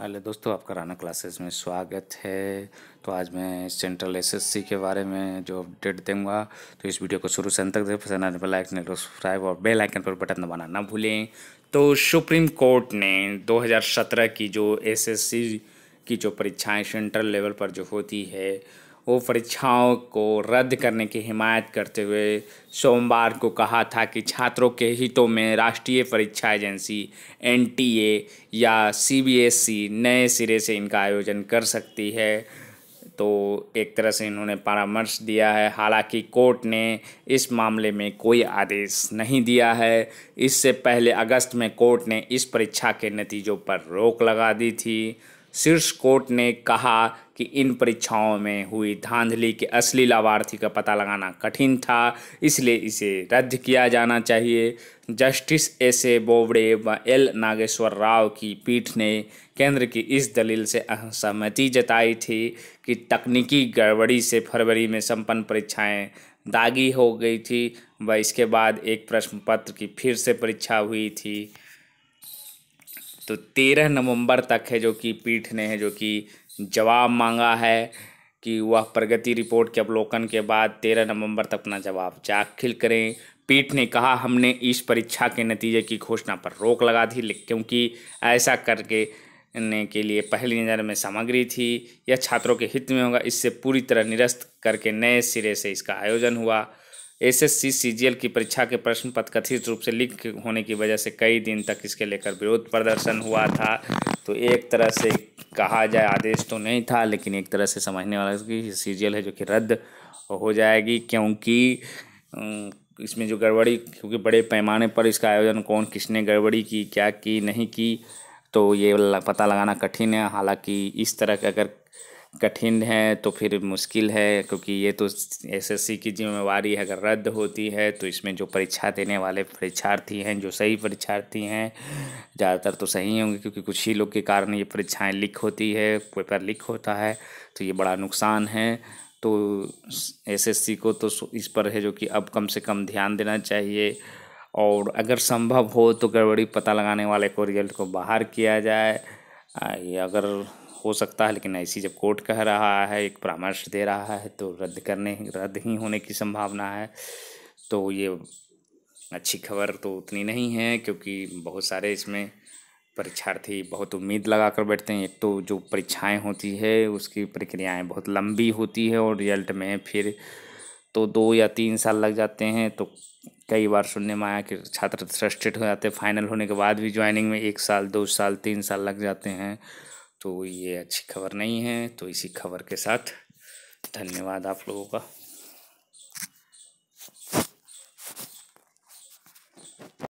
hello दोस्तों आपका Rana classes में स्वागत है तो आज मैं सेंट्रल एसएससी के बारे में जो अपडेट दूंगा तो इस वीडियो को शुरू से अंत तक देखें पसंद आने पर लाइक नहीं सब्सक्राइब और बेल आइकन पर बटन दबाना ना भूलें तो सुप्रीम कोर्ट ने 2017 की जो एसएससी की जो परीक्षाएं सेंट्रल लेवल पर जो होती है वो परीक्षाओं को रद्द करने की हिमायत करते हुए सोमवार को कहा था कि छात्रों के हितों में राष्ट्रीय परीक्षा एजेंसी एनटीए या सीबीएसई नए सिरे से इनका आयोजन कर सकती है तो एक तरह से इन्होंने परामर्श दिया है हालांकि कोर्ट ने इस मामले में कोई आदेश नहीं दिया है इससे पहले अगस्त में कोर्ट ने इस परीक्षा के नतीजों पर रोक लगा दी थी शीर्ष कोर्ट ने कहा कि इन परीक्षाओं में हुई धांधली के असली लाभार्थी का पता लगाना कठिन था इसलिए इसे रद्द किया जाना चाहिए जस्टिस एस ए बोबड़े व एल नागेश्वर राव की पीठ ने केंद्र की इस दलील से असहमति जताई थी कि तकनीकी गड़बड़ी से फरवरी में संपन्न परीक्षाएं दागी हो गई थी व इसके बाद एक प्रश्न पत्र की फिर से परीक्षा हुई थी तो तेरह नवंबर तक है जो कि पीठ ने है जो कि जवाब मांगा है कि वह प्रगति रिपोर्ट के अवलोकन के बाद तेरह नवंबर तक अपना जवाब दाखिल करें पीठ ने कहा हमने इस परीक्षा के नतीजे की घोषणा पर रोक लगा दी क्योंकि ऐसा करके ने के लिए पहली नज़र में सामग्री थी यह छात्रों के हित में होगा इससे पूरी तरह निरस्त करके नए सिरे से इसका आयोजन हुआ एसएससी सीजीएल की परीक्षा के प्रश्न पत्र कथित रूप से लीक होने की वजह से कई दिन तक इसके लेकर विरोध प्रदर्शन हुआ था तो एक तरह से कहा जाए आदेश तो नहीं था लेकिन एक तरह से समझने वाला कि सीजीएल है जो कि रद्द हो जाएगी क्योंकि इसमें जो गड़बड़ी क्योंकि बड़े पैमाने पर इसका आयोजन कौन किसने गड़बड़ी की क्या की नहीं की तो ये पता लगाना कठिन है हालांकि इस तरह के अगर कठिन है तो फिर मुश्किल है क्योंकि ये तो एसएससी की जिम्मेवारी है अगर रद्द होती है तो इसमें जो परीक्षा देने वाले परीक्षार्थी हैं जो सही परीक्षार्थी हैं ज़्यादातर तो सही होंगे क्योंकि कुछ ही लोग के कारण ये परीक्षाएं लीक होती है पेपर लीक होता है तो ये बड़ा नुकसान है तो एसएससी को तो इस पर है जो कि अब कम से कम ध्यान देना चाहिए और अगर संभव हो तो गड़बड़ी पता लगाने वाले को रिजल्ट को बाहर किया जाए ये अगर हो सकता है लेकिन ऐसी जब कोर्ट कह रहा है एक परामर्श दे रहा है तो रद्द करने रद्द ही होने की संभावना है तो ये अच्छी खबर तो उतनी नहीं है क्योंकि बहुत सारे इसमें परीक्षार्थी बहुत उम्मीद लगा कर बैठते हैं एक तो जो परीक्षाएं होती है उसकी प्रक्रियाएं बहुत लंबी होती है और रिजल्ट में फिर तो दो या तीन साल लग जाते हैं तो कई बार सुनने में आया कि छात्र फ्रस्ट्रेट हो जाते हैं फाइनल होने के बाद भी ज्वाइनिंग में एक साल दो साल तीन साल लग जाते हैं तो ये अच्छी खबर नहीं है तो इसी खबर के साथ धन्यवाद आप लोगों का